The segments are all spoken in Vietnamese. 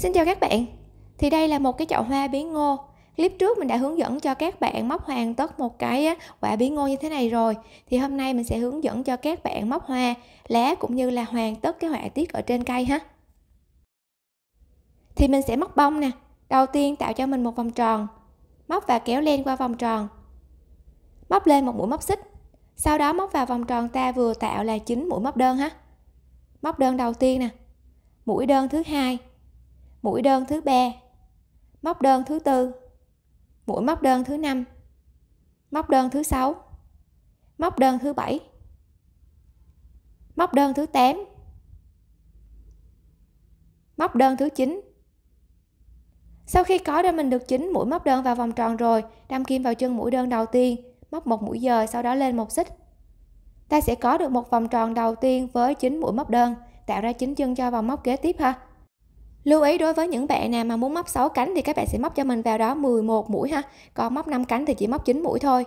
Xin chào các bạn Thì đây là một cái chậu hoa bí ngô Clip trước mình đã hướng dẫn cho các bạn móc hoàn tất một cái quả bí ngô như thế này rồi Thì hôm nay mình sẽ hướng dẫn cho các bạn móc hoa, lá cũng như là hoàn tất cái họa tiết ở trên cây ha Thì mình sẽ móc bông nè Đầu tiên tạo cho mình một vòng tròn Móc và kéo len qua vòng tròn Móc lên một mũi móc xích Sau đó móc vào vòng tròn ta vừa tạo là chín mũi móc đơn ha Móc đơn đầu tiên nè Mũi đơn thứ hai mũi đơn thứ ba móc đơn thứ tư mũi móc đơn thứ năm móc đơn thứ sáu móc đơn thứ bảy móc đơn thứ 8 móc đơn thứ 9 sau khi có ra mình được chín mũi móc đơn vào vòng tròn rồi đâm kim vào chân mũi đơn đầu tiên móc một mũi dời sau đó lên một xích ta sẽ có được một vòng tròn đầu tiên với chín mũi móc đơn tạo ra chín chân cho vòng móc kế tiếp ha Lưu ý đối với những bạn nào mà muốn móc 6 cánh thì các bạn sẽ móc cho mình vào đó 11 mũi ha. Còn móc 5 cánh thì chỉ móc 9 mũi thôi.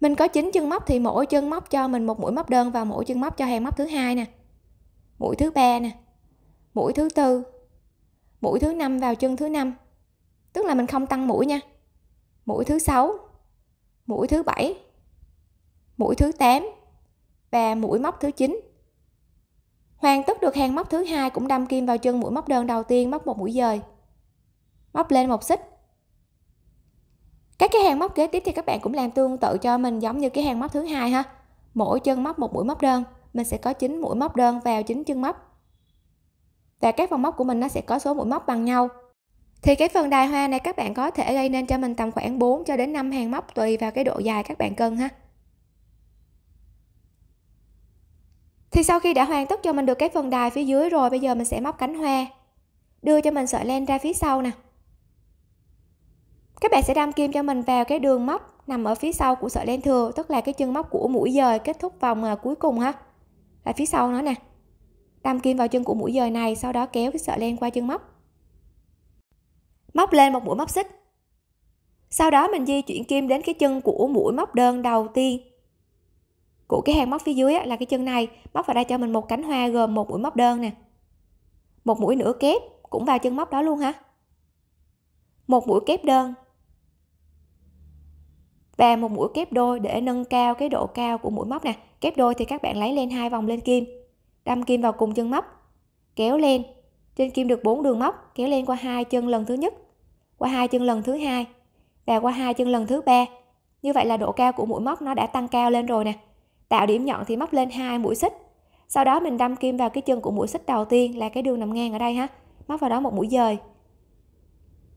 Mình có 9 chân móc thì mỗi chân móc cho mình một mũi móc đơn vào mỗi chân móc cho hàng móc thứ hai nè. Mũi thứ ba nè. Mũi thứ tư. Mũi thứ năm vào chân thứ năm. Tức là mình không tăng mũi nha. Mũi thứ sáu, mũi thứ bảy, mũi thứ 8 và mũi móc thứ 9. Hoàn tất được hàng móc thứ hai cũng đâm kim vào chân mũi móc đơn đầu tiên móc một mũi dời. Móc lên một xích. Các cái hàng móc kế tiếp thì các bạn cũng làm tương tự cho mình giống như cái hàng móc thứ hai ha. Mỗi chân móc một mũi móc đơn, mình sẽ có 9 mũi móc đơn vào 9 chân móc. Và các vòng móc của mình nó sẽ có số mũi móc bằng nhau. Thì cái phần đài hoa này các bạn có thể gây nên cho mình tầm khoảng 4 cho đến 5 hàng móc tùy vào cái độ dài các bạn cần ha. thì sau khi đã hoàn tất cho mình được cái phần đài phía dưới rồi bây giờ mình sẽ móc cánh hoa đưa cho mình sợi len ra phía sau nè các bạn sẽ đâm kim cho mình vào cái đường móc nằm ở phía sau của sợi len thừa tức là cái chân móc của mũi dời kết thúc vòng à, cuối cùng ha là phía sau nó nè đâm kim vào chân của mũi dời này sau đó kéo cái sợi len qua chân móc móc lên một mũi móc xích sau đó mình di chuyển kim đến cái chân của mũi móc đơn đầu tiên của cái hàng móc phía dưới là cái chân này móc vào đây cho mình một cánh hoa gồm một mũi móc đơn nè một mũi nửa kép cũng vào chân móc đó luôn hả một mũi kép đơn và một mũi kép đôi để nâng cao cái độ cao của mũi móc nè kép đôi thì các bạn lấy lên hai vòng lên kim đâm kim vào cùng chân móc kéo lên trên kim được bốn đường móc kéo lên qua hai chân lần thứ nhất qua hai chân lần thứ hai và qua hai chân lần thứ ba như vậy là độ cao của mũi móc nó đã tăng cao lên rồi nè tạo điểm nhọn thì móc lên hai mũi xích sau đó mình đâm kim vào cái chân của mũi xích đầu tiên là cái đường nằm ngang ở đây ha móc vào đó một mũi dời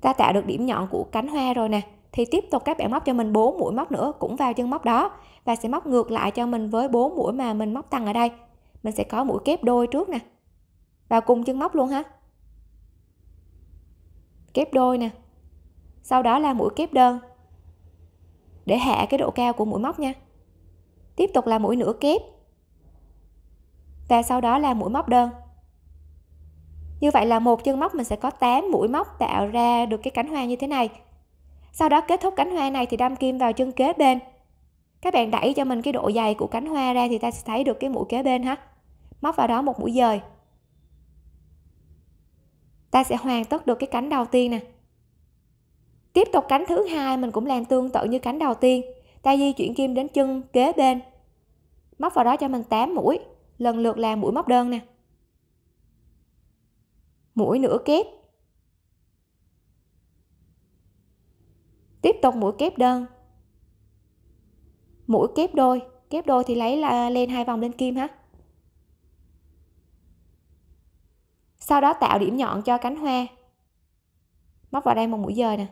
ta tạo được điểm nhọn của cánh hoa rồi nè thì tiếp tục các bạn móc cho mình bốn mũi móc nữa cũng vào chân móc đó và sẽ móc ngược lại cho mình với bốn mũi mà mình móc tăng ở đây mình sẽ có mũi kép đôi trước nè vào cùng chân móc luôn ha kép đôi nè sau đó là mũi kép đơn để hạ cái độ cao của mũi móc nha tiếp tục là mũi nửa kép và sau đó là mũi móc đơn như vậy là một chân móc mình sẽ có 8 mũi móc tạo ra được cái cánh hoa như thế này sau đó kết thúc cánh hoa này thì đâm kim vào chân kế bên các bạn đẩy cho mình cái độ dày của cánh hoa ra thì ta sẽ thấy được cái mũi kế bên ha móc vào đó một mũi dời ta sẽ hoàn tất được cái cánh đầu tiên nè tiếp tục cánh thứ hai mình cũng làm tương tự như cánh đầu tiên ta di chuyển kim đến chân kế bên móc vào đó cho mình 8 mũi lần lượt là mũi móc đơn nè mũi nửa kép tiếp tục mũi kép đơn mũi kép đôi kép đôi thì lấy là lên hai vòng lên kim hả, sau đó tạo điểm nhọn cho cánh hoa móc vào đây một mũi dời nè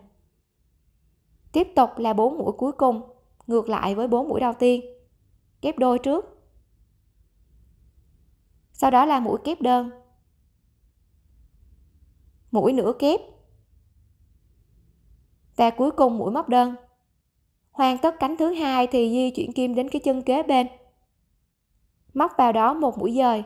tiếp tục là bốn mũi cuối cùng ngược lại với 4 mũi đầu tiên kép đôi trước sau đó là mũi kép đơn mũi nửa kép và cuối cùng mũi móc đơn hoàn tất cánh thứ hai thì di chuyển kim đến cái chân kế bên móc vào đó một mũi dời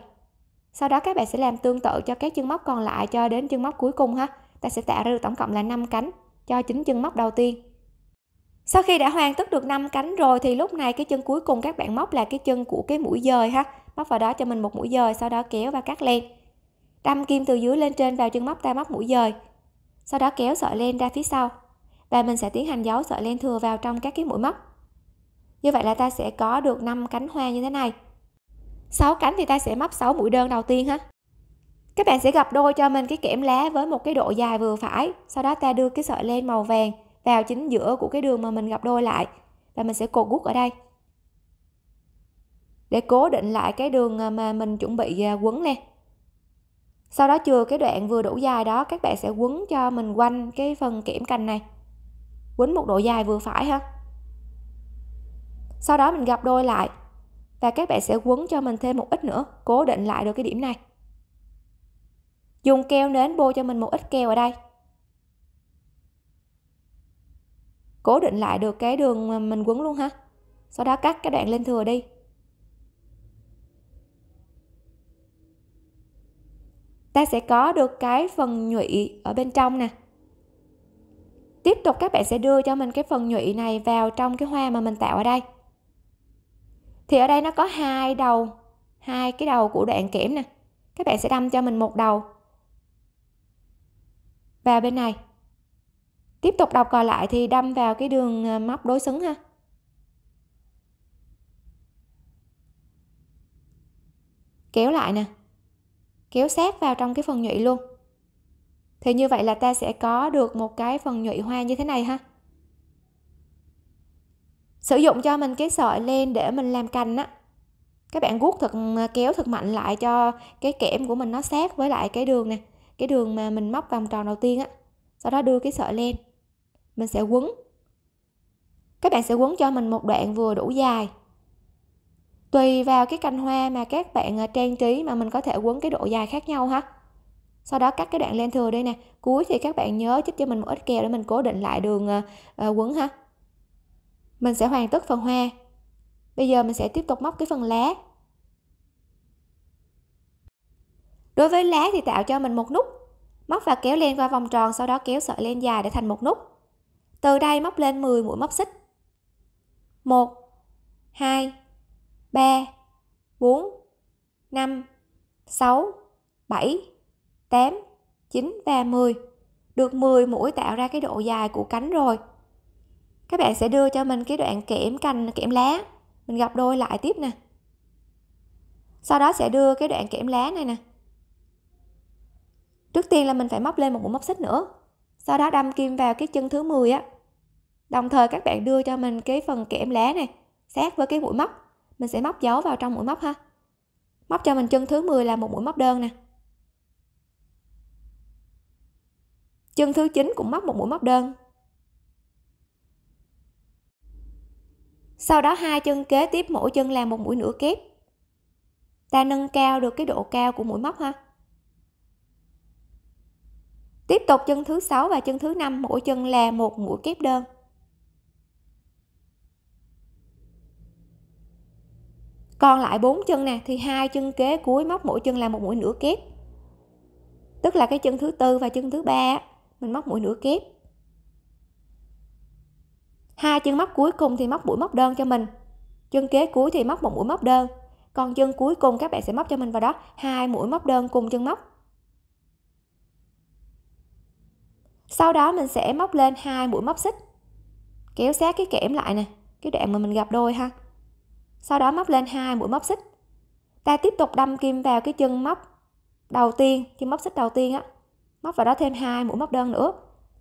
sau đó các bạn sẽ làm tương tự cho các chân móc còn lại cho đến chân móc cuối cùng ha ta sẽ tạo ra được tổng cộng là 5 cánh cho chính chân móc đầu tiên sau khi đã hoàn tất được 5 cánh rồi thì lúc này cái chân cuối cùng các bạn móc là cái chân của cái mũi dời ha móc vào đó cho mình một mũi dời sau đó kéo và cắt len đâm kim từ dưới lên trên vào chân móc ta móc mũi dời sau đó kéo sợi len ra phía sau và mình sẽ tiến hành giấu sợi len thừa vào trong các cái mũi móc như vậy là ta sẽ có được 5 cánh hoa như thế này 6 cánh thì ta sẽ móc 6 mũi đơn đầu tiên ha các bạn sẽ gặp đôi cho mình cái kẽm lá với một cái độ dài vừa phải sau đó ta đưa cái sợi len màu vàng vào chính giữa của cái đường mà mình gặp đôi lại và mình sẽ cột guốc ở đây để cố định lại cái đường à, mà mình chuẩn bị à, quấn nè sau đó chừa cái đoạn vừa đủ dài đó các bạn sẽ quấn cho mình quanh cái phần kẽm cành này quấn một độ dài vừa phải ha sau đó mình gặp đôi lại và các bạn sẽ quấn cho mình thêm một ít nữa cố định lại được cái điểm này dùng keo nến bôi cho mình một ít keo ở đây cố định lại được cái đường mình quấn luôn ha sau đó cắt cái đoạn lên thừa đi ta sẽ có được cái phần nhụy ở bên trong nè tiếp tục các bạn sẽ đưa cho mình cái phần nhụy này vào trong cái hoa mà mình tạo ở đây thì ở đây nó có hai đầu hai cái đầu của đoạn kẽm nè các bạn sẽ đâm cho mình một đầu vào bên này tiếp tục đọc còn lại thì đâm vào cái đường ờ, móc đối xứng ha kéo lại nè kéo sát vào trong cái phần nhụy luôn thì như vậy là ta sẽ có được một cái phần nhụy hoa như thế này ha sử dụng cho mình cái sợi len để mình làm cành á các bạn guốc thật ờ, kéo thật mạnh lại cho cái kẽm của mình nó sát với lại cái đường nè cái đường mà mình móc vòng tròn đầu tiên á sau đó đưa cái sợi len mình sẽ quấn các bạn sẽ quấn cho mình một đoạn vừa đủ dài tùy vào cái cành hoa mà các bạn à, trang trí mà mình có thể quấn cái độ dài khác nhau ha sau đó cắt cái đoạn len thừa đây nè cuối thì các bạn nhớ chích cho mình một ít keo để mình cố định lại đường à, à, quấn ha mình sẽ hoàn tất phần hoa bây giờ mình sẽ tiếp tục móc cái phần lá đối với lá thì tạo cho mình một nút móc và kéo len qua vòng tròn sau đó kéo sợi len dài để thành một nút từ đây móc lên 10 mũi móc xích 1 2 3 4 5 6 7 8 9 và 10 được 10 mũi tạo ra cái độ dài của cánh rồi các bạn sẽ đưa cho mình cái đoạn kẽm cành kẽm lá mình gặp đôi lại tiếp nè sau đó sẽ đưa cái đoạn kẽm lá này nè trước tiên là mình phải móc lên một mũi móc xích nữa sau đó đâm kim vào cái chân thứ 10 á đồng thời các bạn đưa cho mình cái phần kẽm lá này sát với cái mũi móc mình sẽ móc dấu vào trong mũi móc ha móc cho mình chân thứ 10 là một mũi móc đơn nè chân thứ 9 cũng móc một mũi móc đơn sau đó hai chân kế tiếp mỗi chân làm một mũi nửa kép ta nâng cao được cái độ cao của mũi móc ha tiếp tục chân thứ sáu và chân thứ năm mỗi chân là một mũi kép đơn còn lại bốn chân nè thì hai chân kế cuối móc mỗi chân là một mũi nửa kép tức là cái chân thứ tư và chân thứ ba mình móc mũi nửa kép hai chân móc cuối cùng thì móc mũi móc đơn cho mình chân kế cuối thì móc một mũi móc đơn còn chân cuối cùng các bạn sẽ móc cho mình vào đó hai mũi móc đơn cùng chân móc sau đó mình sẽ móc lên hai mũi móc xích kéo sát cái kẽm lại nè cái đoạn mà mình gặp đôi ha sau đó móc lên hai mũi móc xích ta tiếp tục đâm kim vào cái chân móc đầu tiên chân móc xích đầu tiên á móc vào đó thêm hai mũi móc đơn nữa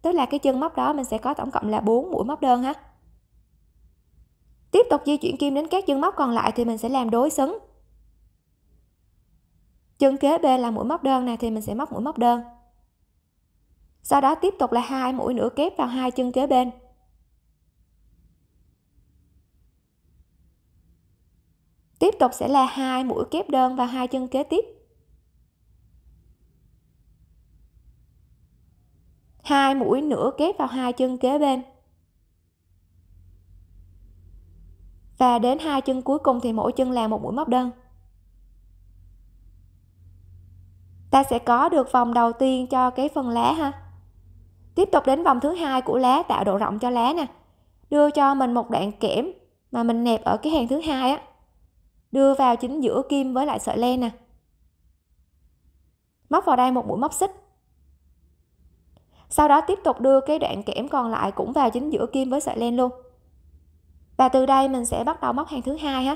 tức là cái chân móc đó mình sẽ có tổng cộng là 4 mũi móc đơn ha tiếp tục di chuyển kim đến các chân móc còn lại thì mình sẽ làm đối xứng chân kế bên là mũi móc đơn này thì mình sẽ móc mũi móc đơn sau đó tiếp tục là hai mũi nữa kép vào hai chân kế bên tiếp tục sẽ là hai mũi kép đơn vào hai chân kế tiếp hai mũi nữa kép vào hai chân kế bên và đến hai chân cuối cùng thì mỗi chân là một mũi móc đơn ta sẽ có được vòng đầu tiên cho cái phần lá ha tiếp tục đến vòng thứ hai của lá tạo độ rộng cho lá nè đưa cho mình một đoạn kẽm mà mình nẹp ở cái hàng thứ hai á đưa vào chính giữa kim với lại sợi len nè móc vào đây một mũi móc xích sau đó tiếp tục đưa cái đoạn kẽm còn lại cũng vào chính giữa kim với sợi len luôn và từ đây mình sẽ bắt đầu móc hàng thứ hai ha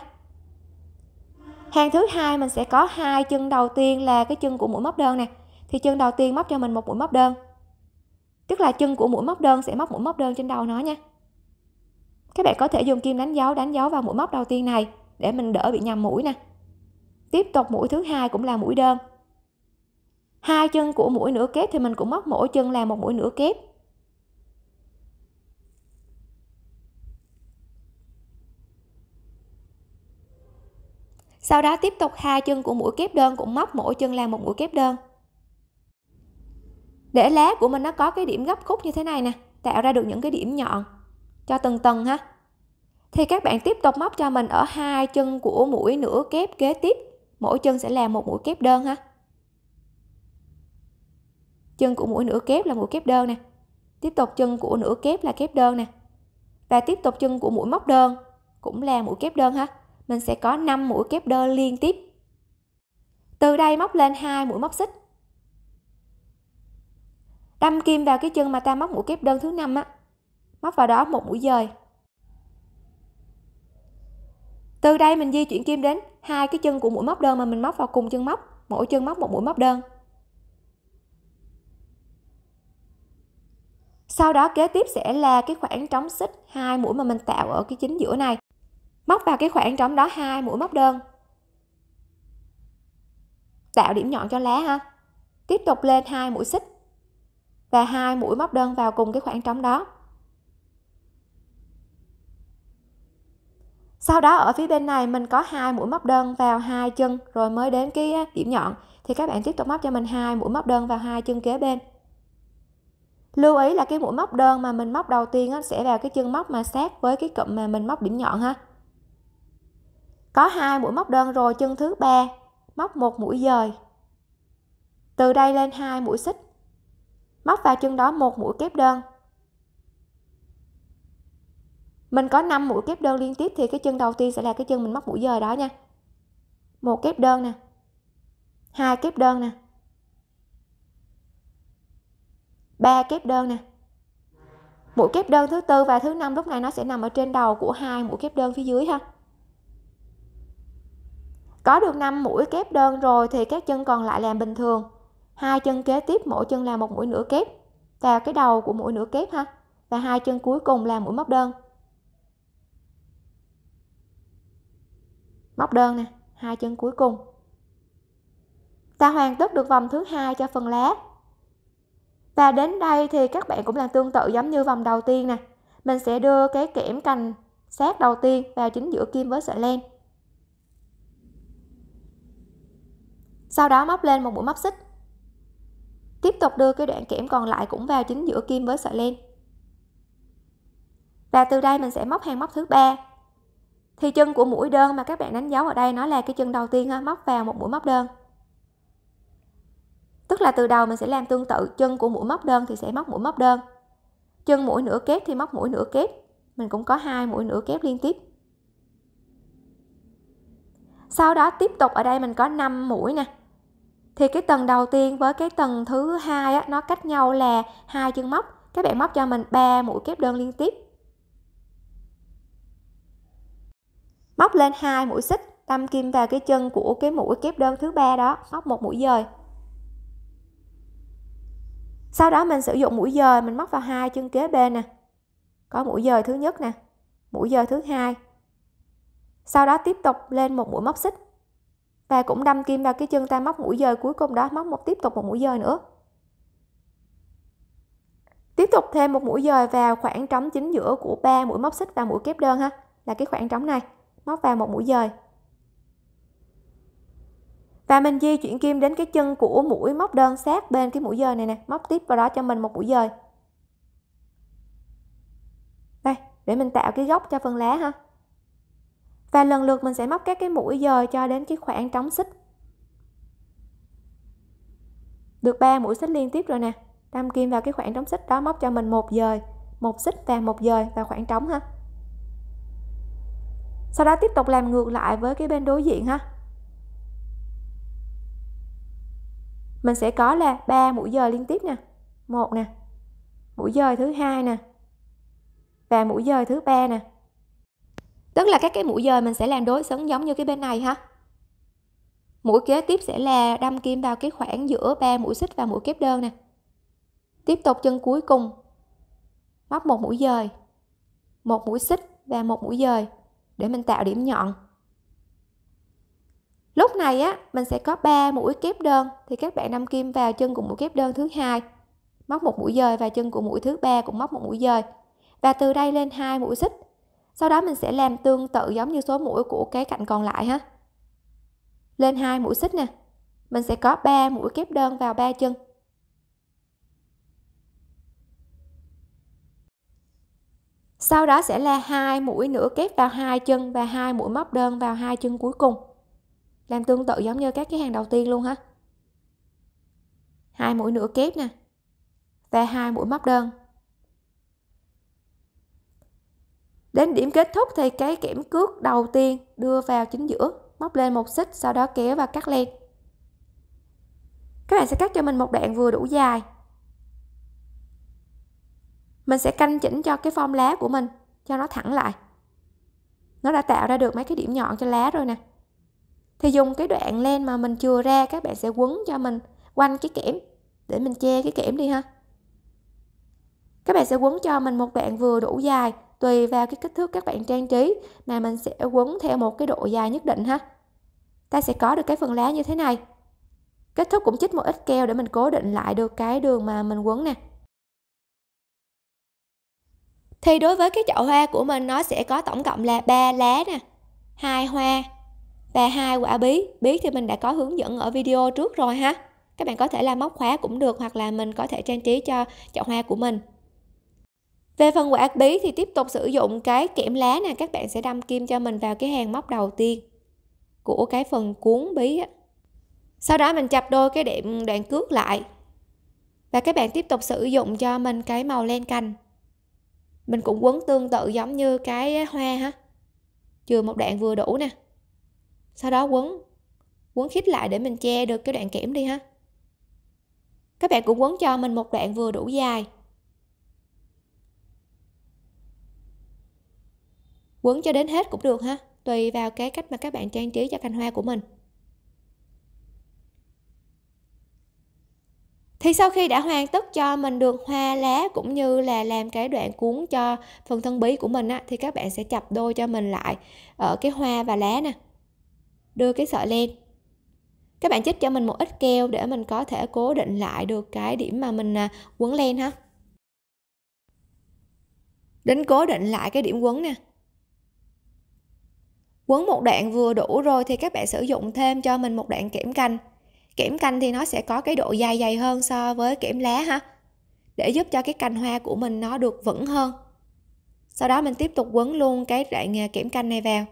hàng thứ hai mình sẽ có hai chân đầu tiên là cái chân của mũi móc đơn nè thì chân đầu tiên móc cho mình một mũi móc đơn tức là chân của mũi móc đơn sẽ móc mũi móc đơn trên đầu nó nha các bạn có thể dùng kim đánh dấu đánh dấu vào mũi móc đầu tiên này để mình đỡ bị nhầm mũi nè tiếp tục mũi thứ hai cũng là mũi đơn hai chân của mũi nửa kép thì mình cũng móc mỗi chân là một mũi nửa kép sau đó tiếp tục hai chân của mũi kép đơn cũng móc mỗi chân là một mũi kép đơn để lá của mình nó có cái điểm gấp khúc như thế này nè tạo ra được những cái điểm nhọn cho từng tầng ha thì các bạn tiếp tục móc cho mình ở hai chân của mũi nửa kép kế tiếp mỗi chân sẽ là một mũi kép đơn ha chân của mũi nửa kép là mũi kép đơn nè tiếp tục chân của nửa kép là kép đơn nè và tiếp tục chân của mũi móc đơn cũng là mũi kép đơn ha mình sẽ có 5 mũi kép đơn liên tiếp từ đây móc lên hai mũi móc xích đâm kim vào cái chân mà ta móc mũi kép đơn thứ năm á móc vào đó một mũi dời từ đây mình di chuyển kim đến hai cái chân của mũi móc đơn mà mình móc vào cùng chân móc mỗi chân móc một mũi móc đơn sau đó kế tiếp sẽ là cái khoảng trống xích hai mũi mà mình tạo ở cái chính giữa này móc vào cái khoảng trống đó hai mũi móc đơn tạo điểm nhọn cho lá ha tiếp tục lên hai mũi xích và hai mũi móc đơn vào cùng cái khoảng trống đó sau đó ở phía bên này mình có hai mũi móc đơn vào hai chân rồi mới đến cái điểm nhọn thì các bạn tiếp tục móc cho mình hai mũi móc đơn vào hai chân kế bên lưu ý là cái mũi móc đơn mà mình móc đầu tiên sẽ vào cái chân móc mà sát với cái cụm mà mình móc điểm nhọn ha có hai mũi móc đơn rồi chân thứ ba móc một mũi dời từ đây lên hai mũi xích móc vào chân đó một mũi kép đơn mình có 5 mũi kép đơn liên tiếp thì cái chân đầu tiên sẽ là cái chân mình móc mũi dời đó nha một kép đơn nè hai kép đơn nè ba kép đơn nè mũi kép đơn thứ tư và thứ năm lúc này nó sẽ nằm ở trên đầu của hai mũi kép đơn phía dưới ha có được 5 mũi kép đơn rồi thì các chân còn lại làm bình thường hai chân kế tiếp mỗi chân là một mũi nửa kép vào cái đầu của mũi nửa kép ha và hai chân cuối cùng là mũi móc đơn móc đơn nè hai chân cuối cùng ta hoàn tất được vòng thứ hai cho phần lá và đến đây thì các bạn cũng làm tương tự giống như vòng đầu tiên nè mình sẽ đưa cái kẽm cành sát đầu tiên vào chính giữa kim với sợi len sau đó móc lên một mũi móc xích Tiếp tục đưa cái đoạn kẽm còn lại cũng vào chính giữa kim với sợi len. Và từ đây mình sẽ móc hàng móc thứ ba. Thì chân của mũi đơn mà các bạn đánh dấu ở đây nó là cái chân đầu tiên ha, móc vào một mũi móc đơn. Tức là từ đầu mình sẽ làm tương tự, chân của mũi móc đơn thì sẽ móc mũi móc đơn. Chân mũi nửa kép thì móc mũi nửa kép. Mình cũng có hai mũi nửa kép liên tiếp. Sau đó tiếp tục ở đây mình có 5 mũi nè, thì cái tầng đầu tiên với cái tầng thứ hai á nó cách nhau là hai chân móc các bạn móc cho mình 3 mũi kép đơn liên tiếp móc lên hai mũi xích đâm kim vào cái chân của cái mũi kép đơn thứ ba đó móc một mũi dời sau đó mình sử dụng mũi dời mình móc vào hai chân kế bên nè có mũi dời thứ nhất nè mũi dời thứ hai sau đó tiếp tục lên một mũi móc xích và cũng đâm kim vào cái chân ta móc mũi dời cuối cùng đó móc một tiếp tục một mũi dời nữa tiếp tục thêm một mũi dời vào khoảng trống chính giữa của ba mũi móc xích và mũi kép đơn ha là cái khoảng trống này móc vào một mũi dời và mình di chuyển kim đến cái chân của mũi móc đơn sát bên cái mũi dời này nè móc tiếp vào đó cho mình một mũi dời đây để mình tạo cái góc cho phần lá ha và lần lượt mình sẽ móc các cái mũi dời cho đến cái khoảng trống xích được ba mũi xích liên tiếp rồi nè đâm kim vào cái khoảng trống xích đó móc cho mình một dời một xích và một dời và khoảng trống ha sau đó tiếp tục làm ngược lại với cái bên đối diện ha mình sẽ có là ba mũi dời liên tiếp nè một nè mũi dời thứ hai nè và mũi dời thứ ba nè tức là các cái mũi dời mình sẽ làm đối xứng giống như cái bên này ha mũi kế tiếp sẽ là đâm kim vào cái khoảng giữa ba mũi xích và mũi kép đơn nè tiếp tục chân cuối cùng móc một mũi dời một mũi xích và một mũi dời để mình tạo điểm nhọn lúc này á mình sẽ có 3 mũi kép đơn thì các bạn đâm kim vào chân của mũi kép đơn thứ hai móc một mũi dời và chân của mũi thứ ba cũng móc một mũi dời và từ đây lên hai mũi xích sau đó mình sẽ làm tương tự giống như số mũi của cái cạnh còn lại ha lên hai mũi xích nè mình sẽ có 3 mũi kép đơn vào ba chân sau đó sẽ là hai mũi nữa kép vào hai chân và hai mũi móc đơn vào hai chân cuối cùng làm tương tự giống như các cái hàng đầu tiên luôn ha hai mũi nửa kép nè và hai mũi móc đơn Đến điểm kết thúc thì cái kẽm cước đầu tiên đưa vào chính giữa, móc lên một xích sau đó kéo và cắt len. Các bạn sẽ cắt cho mình một đoạn vừa đủ dài. Mình sẽ canh chỉnh cho cái form lá của mình cho nó thẳng lại. Nó đã tạo ra được mấy cái điểm nhọn cho lá rồi nè. Thì dùng cái đoạn len mà mình chừa ra các bạn sẽ quấn cho mình quanh cái kẽm để mình che cái kẽm đi ha các bạn sẽ quấn cho mình một đoạn vừa đủ dài tùy vào cái kích thước các bạn trang trí mà mình sẽ quấn theo một cái độ dài nhất định ha ta sẽ có được cái phần lá như thế này kết thúc cũng chích một ít keo để mình cố định lại được cái đường mà mình quấn nè thì đối với cái chậu hoa của mình nó sẽ có tổng cộng là ba lá nè hai hoa và hai quả bí bí thì mình đã có hướng dẫn ở video trước rồi ha các bạn có thể là móc khóa cũng được hoặc là mình có thể trang trí cho chậu hoa của mình về phần quạt bí thì tiếp tục sử dụng cái kẽm lá nè các bạn sẽ đâm kim cho mình vào cái hàng móc đầu tiên của cái phần cuốn bí á. sau đó mình chập đôi cái điểm đoạn cước lại và các bạn tiếp tục sử dụng cho mình cái màu len cành mình cũng quấn tương tự giống như cái hoa ha chừa một đoạn vừa đủ nè sau đó quấn quấn khít lại để mình che được cái đoạn kẽm đi ha các bạn cũng quấn cho mình một đoạn vừa đủ dài quấn cho đến hết cũng được ha tùy vào cái cách mà các bạn trang trí cho cành hoa của mình thì sau khi đã hoàn tất cho mình được hoa lá cũng như là làm cái đoạn cuốn cho phần thân bí của mình á, thì các bạn sẽ chập đôi cho mình lại ở cái hoa và lá nè đưa cái sợi lên các bạn chích cho mình một ít keo để mình có thể cố định lại được cái điểm mà mình à, quấn len ha đến cố định lại cái điểm quấn nè quấn một đoạn vừa đủ rồi thì các bạn sử dụng thêm cho mình một đoạn kẽm canh kẽm canh thì nó sẽ có cái độ dày dày hơn so với kẽm lá ha để giúp cho cái cành hoa của mình nó được vững hơn sau đó mình tiếp tục quấn luôn cái đoạn à, kẽm canh này vào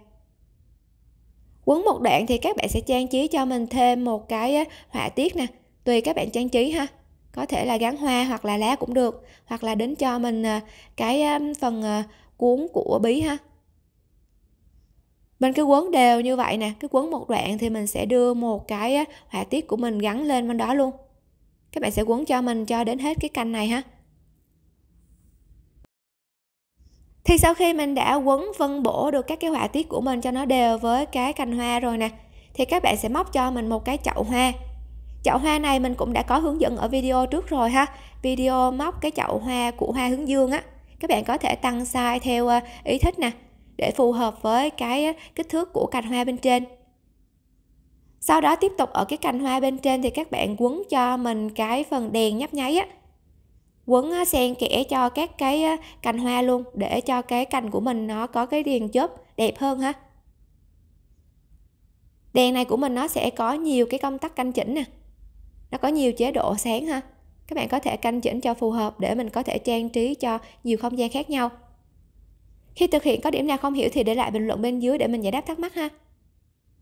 quấn một đoạn thì các bạn sẽ trang trí cho mình thêm một cái họa tiết nè tùy các bạn trang trí ha có thể là gắn hoa hoặc là lá cũng được hoặc là đến cho mình à, cái phần à, cuốn của bí ha mình cứ quấn đều như vậy nè cứ quấn một đoạn thì mình sẽ đưa một cái họa tiết của mình gắn lên bên đó luôn các bạn sẽ quấn cho mình cho đến hết cái canh này ha thì sau khi mình đã quấn phân bổ được các cái họa tiết của mình cho nó đều với cái cành hoa rồi nè thì các bạn sẽ móc cho mình một cái chậu hoa chậu hoa này mình cũng đã có hướng dẫn ở video trước rồi ha video móc cái chậu hoa của hoa hướng dương á các bạn có thể tăng size theo ý thích nè để phù hợp với cái kích thước của cành hoa bên trên sau đó tiếp tục ở cái cành hoa bên trên thì các bạn quấn cho mình cái phần đèn nhấp nháy á quấn xen kẽ cho các cái cành hoa luôn để cho cái cành của mình nó có cái đèn chớp đẹp hơn ha đèn này của mình nó sẽ có nhiều cái công tắc canh chỉnh nè nó có nhiều chế độ sáng ha các bạn có thể canh chỉnh cho phù hợp để mình có thể trang trí cho nhiều không gian khác nhau khi thực hiện có điểm nào không hiểu thì để lại bình luận bên dưới để mình giải đáp thắc mắc ha.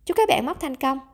Chúc các bạn móc thành công!